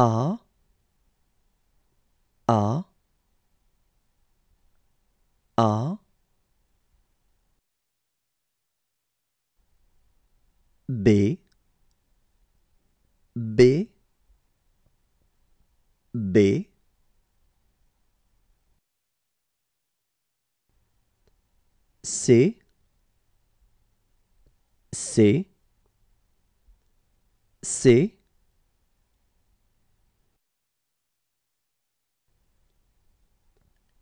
A A A B B B C C C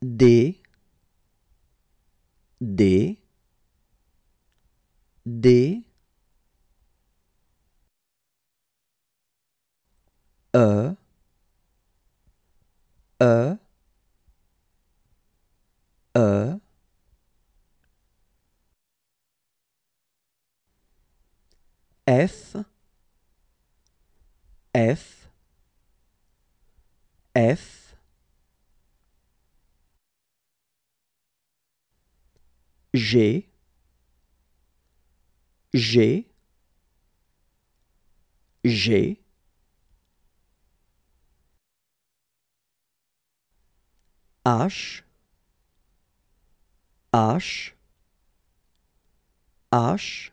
D D D E E E F F F G, j'ai, G, H, H, H,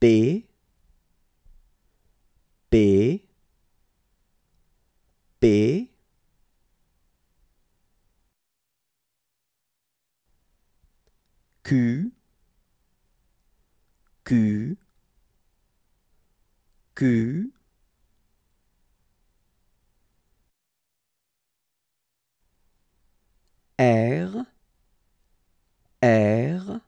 B B B Q Q Q R R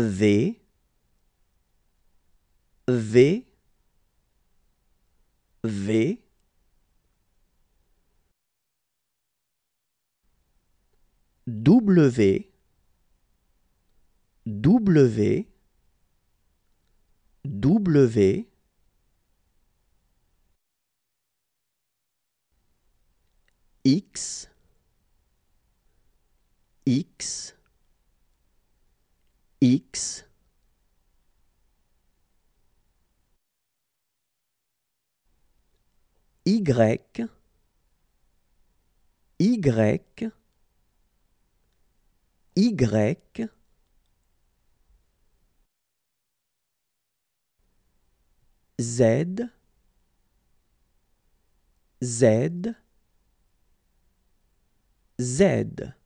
V V V W W W X X x y y y Z, Z, Z.